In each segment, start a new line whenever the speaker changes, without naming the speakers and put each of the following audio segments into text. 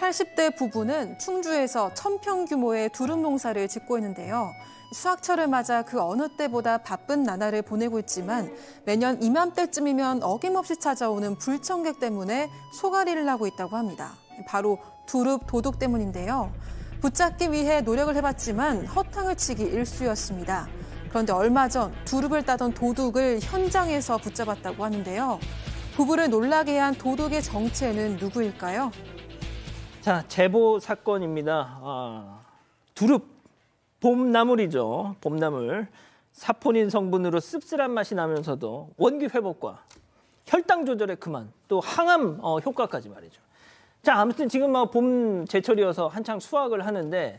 80대 부부는 충주에서 천평 규모의 두릅 농사를 짓고 있는데요. 수확철을 맞아 그 어느 때보다 바쁜 나날을 보내고 있지만 매년 이맘때쯤이면 어김없이 찾아오는 불청객 때문에 소가이를 하고 있다고 합니다. 바로 두릅 도둑 때문인데요. 붙잡기 위해 노력을 해봤지만 허탕을 치기 일쑤였습니다. 그런데 얼마 전 두릅을 따던 도둑을 현장에서 붙잡았다고 하는데요. 부부를 놀라게 한 도둑의 정체는 누구일까요?
자, 제보 사건입니다. 아, 두릅, 봄나물이죠. 봄나물. 사포닌 성분으로 씁쓸한 맛이 나면서도 원기 회복과 혈당 조절에 그만 또 항암 어, 효과까지 말이죠. 자, 아무튼 지금 막봄 뭐 제철이어서 한창 수확을 하는데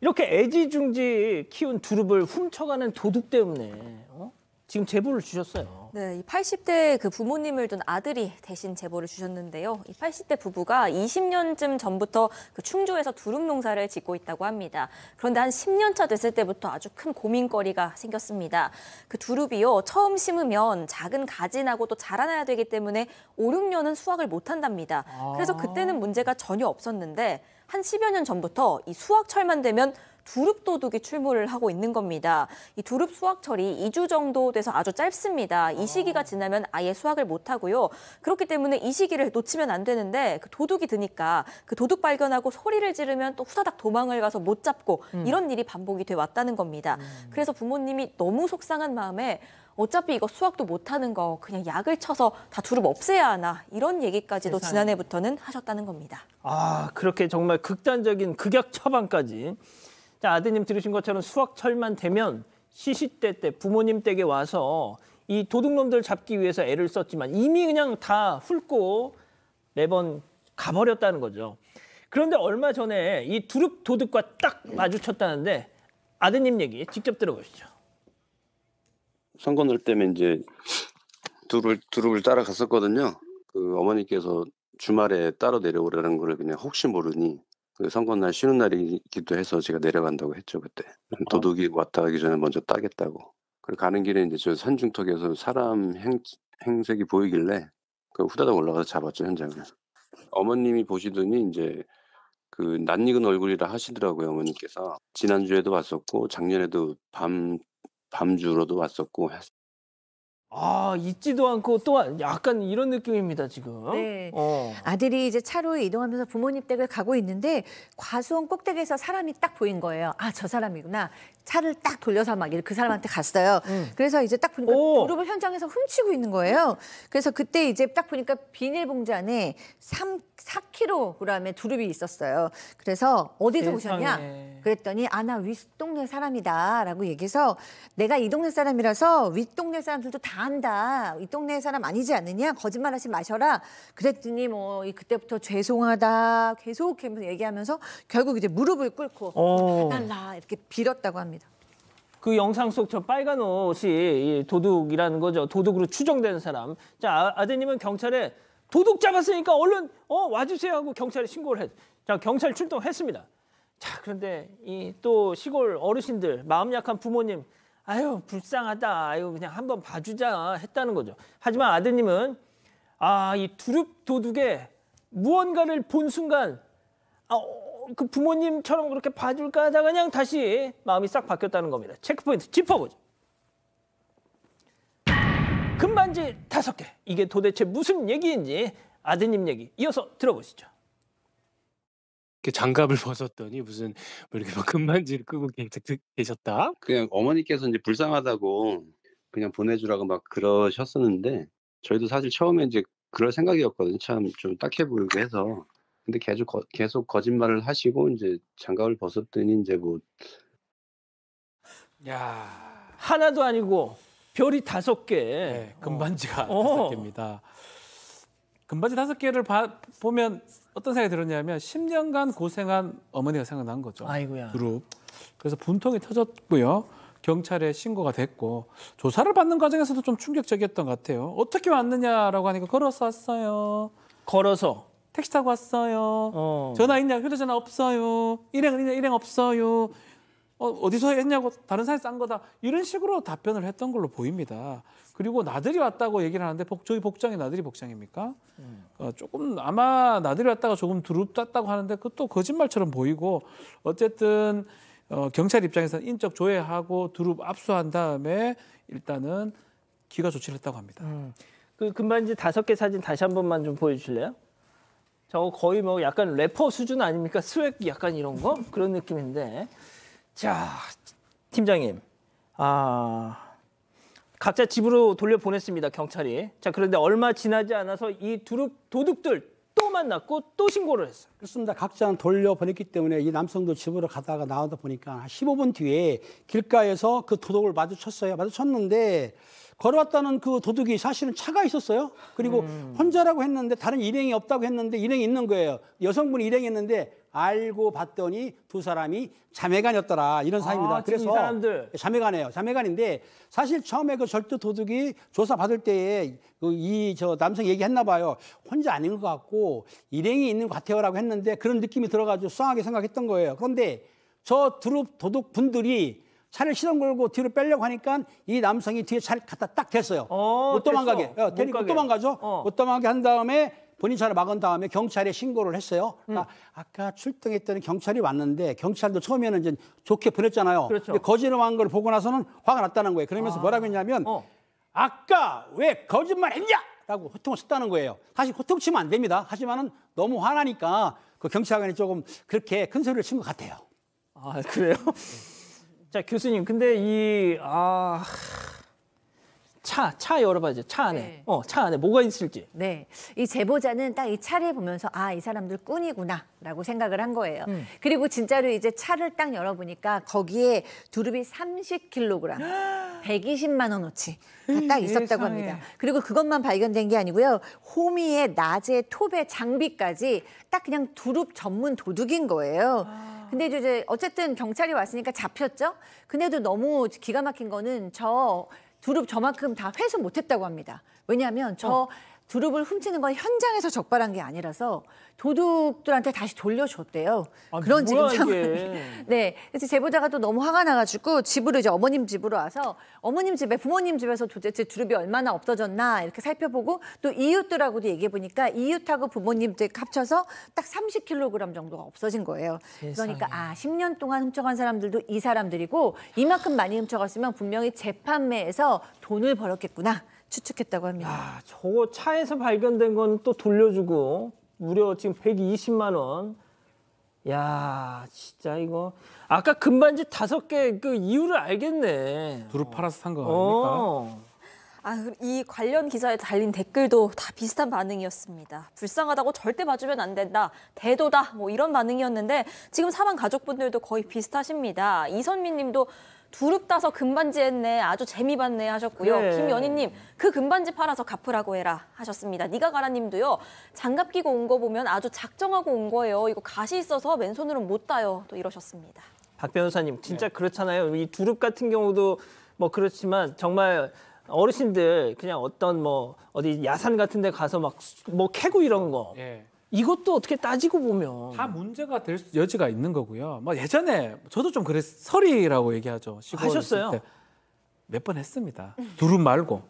이렇게 애지중지 키운 두릅을 훔쳐가는 도둑 때문에 어? 지금 제보를 주셨어요.
네, 80대 그 부모님을 둔 아들이 대신 제보를 주셨는데요. 이 80대 부부가 20년쯤 전부터 그 충주에서 두릅 농사를 짓고 있다고 합니다. 그런데 한 10년 차 됐을 때부터 아주 큰 고민거리가 생겼습니다. 그 두릅이요, 처음 심으면 작은 가지 나고 또 자라나야 되기 때문에 5, 6년은 수확을 못 한답니다. 그래서 아. 그때는 문제가 전혀 없었는데 한 10여 년 전부터 이 수확철만 되면 두릅도둑이 출몰을 하고 있는 겁니다. 이 두릅 수확철이 2주 정도 돼서 아주 짧습니다. 이 시기가 아. 지나면 아예 수확을 못 하고요. 그렇기 때문에 이 시기를 놓치면 안 되는데 그 도둑이 드니까 그 도둑 발견하고 소리를 지르면 또 후다닥 도망을 가서 못 잡고 음. 이런 일이 반복이 돼 왔다는 겁니다. 음. 그래서 부모님이 너무 속상한 마음에 어차피 이거 수확도 못하는 거 그냥 약을 쳐서 다 두릅 없애야 하나 이런 얘기까지도 지난해부터는 하셨다는 겁니다.
아 그렇게 정말 극단적인 극약 처방까지 자, 아드님 들으신 것처럼 수확철만 되면 시시때 때 부모님 댁에 와서 이 도둑놈들 잡기 위해서 애를 썼지만 이미 그냥 다 훑고 매번 가버렸다는 거죠. 그런데 얼마 전에 이 두릅 도둑과 딱 마주쳤다는데 아드님 얘기 직접 들어보시죠.
선거 날 때문에 이제 두릅, 두릅을 따라갔었거든요. 그 어머니께서 주말에 따로 내려오라는 걸 그냥 혹시 모르니 그 선거 날 쉬는 날이기도 해서 제가 내려간다고 했죠 그때 어. 도둑이 왔다 가기 전에 먼저 따겠다고 그리고 가는 길에 이제 저 산중턱에서 사람 행, 행색이 보이길래 그 후다닥 올라가서 잡았죠 현장을 어머님이 보시더니 이제 그 낯익은 얼굴이라 하시더라고요 어머님께서 지난주에도 왔었고 작년에도 밤 밤주로도 왔었고
아, 있지도 않고 또한 약간
이런 느낌입니다, 지금.
네. 어. 아들이 이제 차로 이동하면서 부모님 댁을 가고 있는데 과수원 꼭대기에서 사람이 딱 보인 거예요. 아, 저 사람이구나. 차를 딱 돌려서 막그 사람한테 갔어요. 음. 그래서 이제 딱 보니까 오. 도루 현장에서 훔치고 있는 거예요. 그래서 그때 이제 딱 보니까 비닐봉지 안에 3, 4kg의 두릅이 있었어요. 그래서 어디서 오셨냐? 그랬더니 아, 나 윗동네 사람이다라고 얘기해서 내가 이 동네 사람이라서 윗동네 사람들도 다다 안다. 이 동네 에 사람 아니지 않느냐? 거짓말하지 마셔라. 그랬더니 뭐 그때부터 죄송하다 계속 얘기하면서 결국 이제 무릎을 꿇고 어. 달 이렇게 빌었다고 합니다.
그 영상 속 저 빨간 옷이 도둑이라는 거죠. 도둑으로 추정되는 사람. 자 아, 아드님은 경찰에 도둑 잡았으니까 얼른 어 와주세요 하고 경찰에 신고를 했. 자 경찰 출동했습니다. 자 그런데 이 또 시골 어르신들 마음 약한 부모님 아유 불쌍하다 아유 그냥 한번 봐주자 했다는 거죠. 하지만 아드님은 아이 두릅 도둑에 무언가를 본 순간 아, 어, 그 부모님처럼 그렇게 봐줄까 하다가 그냥 다시 마음이 싹 바뀌었다는 겁니다. 체크포인트 짚어보죠. 금반지 다섯 개 이게 도대체 무슨 얘기인지 아드님 얘기 이어서 들어보시죠.
그 장갑을 벗었더니 무슨 뭐 이렇게 막 뭐 금반지를 끄고 계- 계- 계셨다.
그냥 어머니께서 인제 불쌍하다고 그냥 보내주라고 막 그러셨었는데 저희도 사실 처음에 인제 그럴 생각이었거든요. 참좀 딱해 보이고 해서. 근데 계속 거 계속 거짓말을 하시고 인제 장갑을 벗었더니 인제 뭐
야. 하나도 아니고 별이 다섯 개. 네, 금반지가
어. 다섯 개입니다. 금바지 다섯 개를 봐, 보면 어떤 생각이 들었냐면 10년간 고생한 어머니가 생각난 거죠. 아이고야. 그룹. 그래서 분통이 터졌고요. 경찰에 신고가 됐고 조사를 받는 과정에서도 좀 충격적이었던 것 같아요. 어떻게 왔느냐라고 하니까 걸어서 왔어요. 걸어서 택시 타고 왔어요. 어. 전화 있냐? 휴대전화 없어요. 일행은 있냐? 일행 없어요. 어, 어 디서 했냐고 다른 사람이 싼 거다 이런 식으로 답변을 했던 걸로 보입니다. 그리고 나들이 왔다고 얘기를 하는데 복, 저희 복장이 나들이 복장입니까? 음. 어, 조금 아마 나들이 왔다가 조금 두릅떴다고 하는데 그것도 거짓말처럼 보이고 어쨌든 어, 경찰 입장에서는 인적
조회하고 두릅 압수한 다음에 일단은 기가 조치를 했다고 합니다. 음. 그 금반지 다섯 개 사진 다시 한 번만 좀 보여주실래요? 저거 거의 뭐 약간 래퍼 수준 아닙니까? 스웩 약간 이런 거 그런 느낌인데. 자, 팀장님. 아, 각자 집으로 돌려보냈습니다, 경찰이. 자, 그런데 얼마 지나지 않아서 이 두룩, 도둑들 또 만났고 또 신고를 했어요.
그렇습니다. 각자 돌려보냈기 때문에 이 남성도 집으로 가다가 나오다 보니까 한 15분 뒤에 길가에서 그 도둑을 마주쳤어요. 마주쳤는데 걸어왔다는 그 도둑이 사실은 차가 있었어요. 그리고 음. 혼자라고 했는데 다른 일행이 없다고 했는데 일행이 있는 거예요. 여성분이 일행했는데 알고 봤더니 두 사람이 자매간이었더라 이런 사이입니다. 아, 그래서 사람들. 자매간이에요. 자매간인데 사실 처음에 그 절도 도둑이 조사 받을 때에 그이저 남성 얘기했나 봐요. 혼자 아닌 것 같고 일행이 있는 것 같아요라고 했는데 그런 느낌이 들어가지고 수상하게 생각했던 거예요. 그런데 저 두릅 도둑 분들이 차를 시동 걸고 뒤로 빼려고 하니까 이 남성이 뒤에 차를 갖다 딱 댔어요. 어, 못 도망가게. 예, 어, 데리고 도망가죠. 어. 못 도망가게 한 다음에 본인 차를 막은 다음에 경찰에 신고를 했어요. 음. 그러니까 아까 출동했던 경찰이 왔는데 경찰도 처음에는 이제 좋게 보냈잖아요. 그렇죠. 거짓으로 한 걸 보고 나서는 화가 났다는 거예요. 그러면서 아. 뭐라고 했냐면 어. 아까 왜 거짓말했냐? 라고 호통을 쳤다는 거예요. 사실 호통 치면 안 됩니다. 하지만은 너무 화나니까 그
경찰관이 조금 그렇게 큰 소리를 친 것 같아요. 아 그래요? 네. 자 교수님 근데 이 아. 차, 차 열어봐야죠. 차 안에. 네. 어, 차 안에 뭐가 있을지.
네. 이 제보자는 딱 이 차를 보면서 아, 이 사람들 꾼이구나 라고 생각을 한 거예요. 음. 그리고 진짜로 이제 차를 딱 열어보니까 거기에 두릅이 30kg, 120만 원어치 딱 있었다고 합니다. 그리고 그것만 발견된 게 아니고요. 호미의 낮에 톱의 장비까지 딱 그냥 두릅 전문 도둑인 거예요. 아. 근데 이제 어쨌든 경찰이 왔으니까 잡혔죠. 근데도 너무 기가 막힌 거는 저 두릅 저만큼 다 회수 못했다고 합니다. 왜냐하면 저 어. 두릅을 훔치는 건 현장에서 적발한 게 아니라서 도둑들한테 다시 돌려줬대요. 아, 그런 지금 상황 네. 그래서 제보자가 또 너무 화가 나가지고 집으로 이제 어머님 집으로 와서 어머님 집에 부모님 집에서 도대체 두릅이 얼마나 없어졌나 이렇게 살펴보고 또 이웃들하고도 얘기해 보니까 이웃하고 부모님 들 합쳐서 딱 30kg 정도가 없어진 거예요. 세상에. 그러니까 아 10년 동안 훔쳐간 사람들도 이 사람들이고 이만큼 많이 훔쳐갔으면 분명히 재판매에서 돈을 벌었겠구나. 추측했다고 합니다. 야, 아,
저거 차에서 발견된 건 또 돌려주고 무려 지금 120만 원. 야, 진짜 이거 아까 금반지 다섯 개 그 이유를 알겠네. 두루 팔아서 산거 아닙니까? 어.
아, 이 관련 기사에 달린 댓글도 다 비슷한 반응이었습니다. 불쌍하다고 절대 봐주면 안 된다. 대도다. 뭐 이런 반응이었는데 지금 사망 가족분들도 거의 비슷하십니다. 이선미 님도 두릅 따서 금반지 했네. 아주 재미봤네 하셨고요. 네. 김연희님 그 금반지 팔아서 갚으라고 해라 하셨습니다. 니가 가라님도요. 장갑 끼고 온 거 보면 아주 작정하고 온 거예요. 이거 가시 있어서 맨손으로는 못 따요. 또 이러셨습니다.
박 변호사님 진짜 네. 그렇잖아요. 이 두릅 같은 경우도 뭐 그렇지만 정말 어르신들 그냥 어떤 뭐 어디 야산 같은 데 가서 막 뭐 캐고 이런 거 예. 이것도 어떻게 따지고 보면
다 문제가 될 여지가 있는 거고요. 뭐 예전에 저도 좀 그랬 서리라고 얘기하죠. 하셨어요? 때. 몇번 했습니다. 음. 두루 말고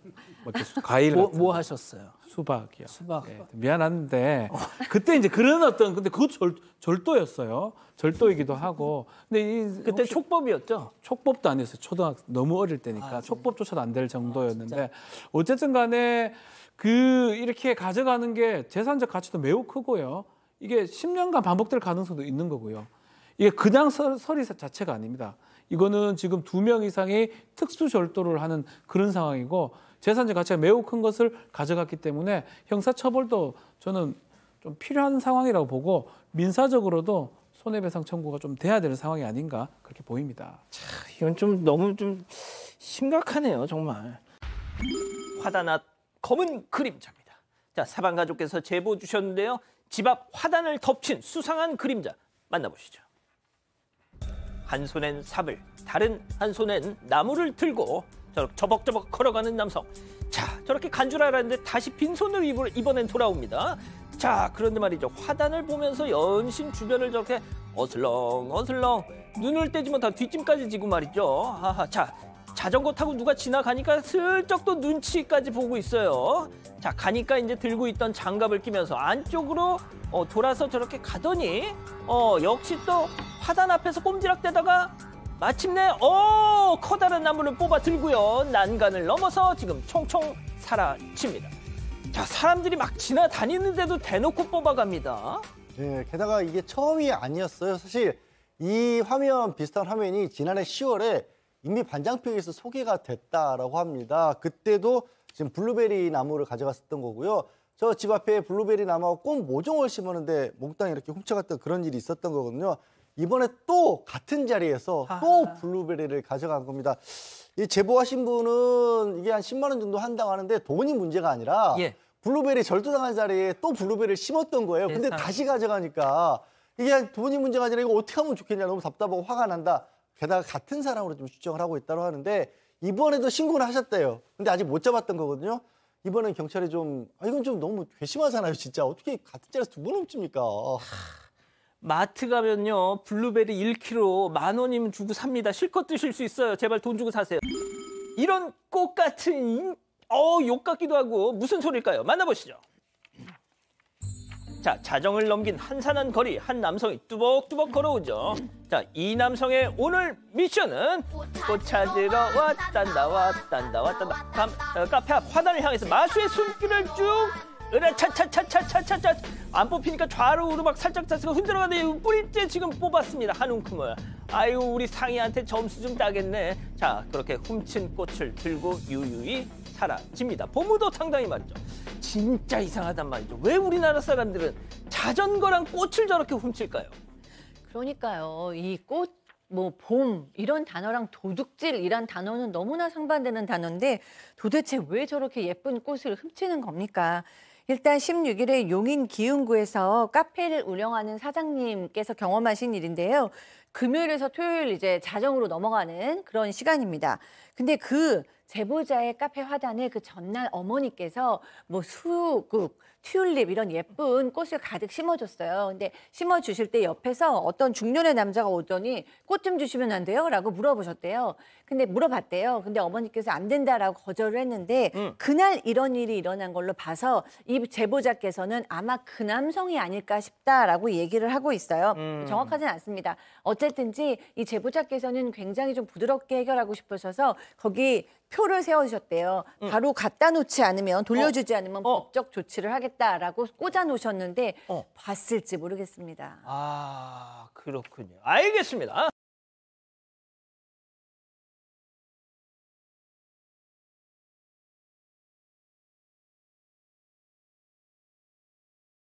뭐 과일 뭐, 뭐 하셨어요? 수박이요. 수박. 네, 미안한데 그때 이제 그런 어떤 근데 그 절, 절도였어요. 절도이기도 하고. 근데 이 그때 촉법이었죠? 촉법도 아니었어요. 초등학교 너무 어릴 때니까 아, 네. 촉법조차도 안될 아, 정도였는데 아, 어쨌든 간에 그 이렇게 가져가는 게 재산적 가치도 매우 크고요. 이게 10년간 반복될 가능성도 있는 거고요. 이게 그냥 서, 설의 자체가 아닙니다. 이거는 지금 두 명 이상이 특수 절도를 하는 그런 상황이고 재산적 가치가 매우 큰 것을 가져갔기 때문에 형사처벌도 저는 좀 필요한 상황이라고 보고 민사적으로도 손해배상 청구가 좀 돼야 되는 상황이 아닌가 그렇게 보입니다. 자,
이건 좀 너무 좀 심각하네요, 정말. 화단앞 검은 그림자입니다. 자, 사방 가족께서 제보 주셨는데요. 집 앞 화단을 덮친 수상한 그림자 만나보시죠. 한 손엔 삽을, 다른 한 손엔 나무를 들고 저렇게 저벅저벅 걸어가는 남성. 자, 저렇게 간 줄 알았는데 다시 빈손으로 입을, 이번엔 돌아옵니다. 자, 그런데 말이죠. 화단을 보면서 연신 주변을 저렇게 어슬렁 어슬렁 눈을 떼지 못한 뒷짐까지 지고 말이죠. 하하, 자, 자전거 타고 누가 지나가니까 슬쩍 또 눈치까지 보고 있어요. 자, 가니까 이제 들고 있던 장갑을 끼면서 안쪽으로 어, 돌아서 저렇게 가더니 어, 역시 또 화단 앞에서 꼼지락대다가 마침내 어 커다란 나무를 뽑아 들고요. 난간을 넘어서 지금 총총 사라집니다. 자, 사람들이 막 지나다니는데도 대놓고 뽑아갑니다.
네, 게다가 이게 처음이 아니었어요. 사실 이 화면 비슷한 화면이 지난해 10월에 이미 반장평에서 소개가 됐다라고 합니다. 그때도 지금 블루베리 나무를 가져갔었던 거고요. 저 집 앞에 블루베리 나무하고 꽃 모종을 심었는데 몽땅 이렇게 훔쳐갔던 그런 일이 있었던 거거든요. 이번에 또 같은 자리에서 또 블루베리를 가져간 겁니다. 이 제보하신 분은 이게 한 10만 원 정도 한다고 하는데 돈이 문제가 아니라 예. 블루베리 절도당한 자리에 또 블루베리를 심었던 거예요. 근데 다시 가져가니까 이게 돈이 문제가 아니라 이거 어떻게 하면 좋겠냐 너무 답답하고 화가 난다. 게다가 같은 사람으로 좀 추정을 하고 있다고 하는데 이번에도 신고를 하셨대요. 근데 아직 못 잡았던 거거든요. 이번엔 경찰이 좀, 아, 이건 좀 너무 괘씸하잖아요, 진짜. 어떻게 같은 자리에서 두번 훔칩니까?
마트 가면요, 블루베리 1kg 만 원이면 주고 삽니다. 실컷 드실 수 있어요. 제발 돈 주고 사세요. 이런 꽃 같은, 어, 욕 같기도 하고, 무슨 소리일까요? 만나보시죠. 자, 자정을 넘긴 한산한 거리 한 남성이 뚜벅뚜벅 걸어오죠. 자, 이 남성의 오늘 미션은 꽃 찾으러 왔단다 왔단다 왔단다. 감, 어, 카페 앞 화단을 향해서 마수의 숨길을 쭉 으라 차차차차차차차 안 뽑히니까 좌로 우로 막 살짝 자세가 흔들어가는데 뿌리째 지금 뽑았습니다 한 움큼을 아유 우리 상이한테 점수 좀 따겠네 자 그렇게 훔친 꽃을 들고 유유히 사라집니다. 보무도 상당히 말이죠. 진짜 이상하단 말이죠. 왜 우리나라 사람들은 자전거랑 꽃을 저렇게 훔칠까요?
그러니까요. 이 꽃, 뭐, 봄, 이런 단어랑 도둑질이란 단어는 너무나 상반되는 단어인데 도대체 왜 저렇게 예쁜 꽃을 훔치는 겁니까? 일단 16일에 용인 기흥구에서 카페를 운영하는 사장님께서 경험하신 일인데요. 금요일에서 토요일 이제 자정으로 넘어가는 그런 시간입니다. 근데 그 제보자의 카페 화단에 그 전날 어머니께서 뭐 수국, 튤립 이런 예쁜 꽃을 가득 심어줬어요. 근데 심어주실 때 옆에서 어떤 중년의 남자가 오더니 꽃 좀 주시면 안 돼요? 라고 물어보셨대요. 근데 물어봤대요. 근데 어머니께서 안 된다라고 거절을 했는데 음. 그날 이런 일이 일어난 걸로 봐서 이 제보자께서는 아마 그 남성이 아닐까 싶다라고 얘기를 하고 있어요. 음. 정확하진 않습니다. 어쨌든 어쨌든지 이 제보자께서는 굉장히 좀 부드럽게 해결하고 싶으셔서 거기 표를 세워주셨대요. 응. 바로 갖다 놓지 않으면 돌려주지 어. 않으면 어. 법적 조치를 하겠다라고 꽂아 놓으셨는데 어. 봤을지 모르겠습니다.
아 그렇군요. 알겠습니다.